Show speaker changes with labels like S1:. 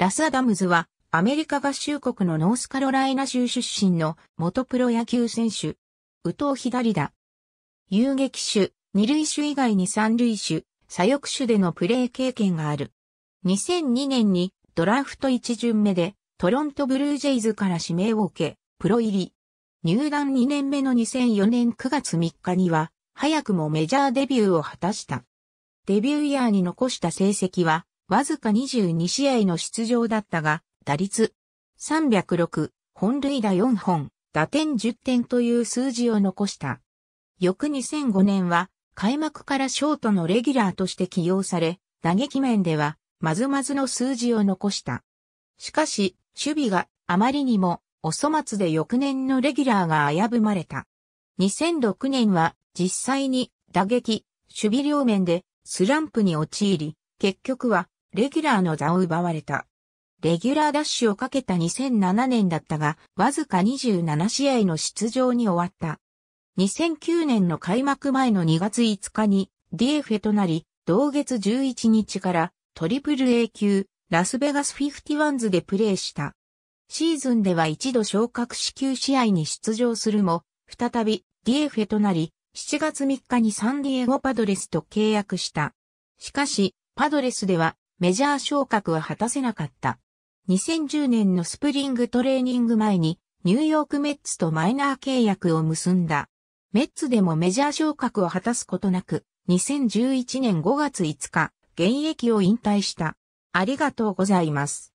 S1: ラス・アダムズは、アメリカ合衆国のノースカロライナ州出身の元プロ野球選手。右投左打。遊撃手、二塁手以外に三塁手、左翼手でのプレー経験がある。2002年にドラフト1巡目でトロントブルージェイズから指名を受け、プロ入り。入団2年目の2004年9月3日には、早くもメジャーデビューを果たした。デビューイヤーに残した成績は、わずか22試合の出場だったが、打率306、本塁打4本、打点10点という数字を残した。翌2005年は、開幕からショートのレギュラーとして起用され、打撃面では、まずまずの数字を残した。しかし、守備があまりにも、お粗末で翌年のレギュラーが危ぶまれた。2006年は、実際に、打撃、守備両面で、スランプに陥り、結局は、レギュラーの座を奪われた。レギュラーダッシュをかけた2007年だったが、わずか27試合の出場に終わった。2009年の開幕前の2月5日にディエフェとなり、同月11日からトリプル A 級ラスベガス5 1ズでプレーした。シーズンでは一度昇格支給試合に出場するも、再びディエフェとなり、7月3日にサンディエゴパドレスと契約した。しかし、パドレスではメジャー昇格は果たせなかった。2010年のスプリングトレーニング前にニューヨークメッツとマイナー契約を結んだ。メッツでもメジャー昇格を果たすことなく、2011年5月5日、現役を引退した。ありがとう
S2: ございます。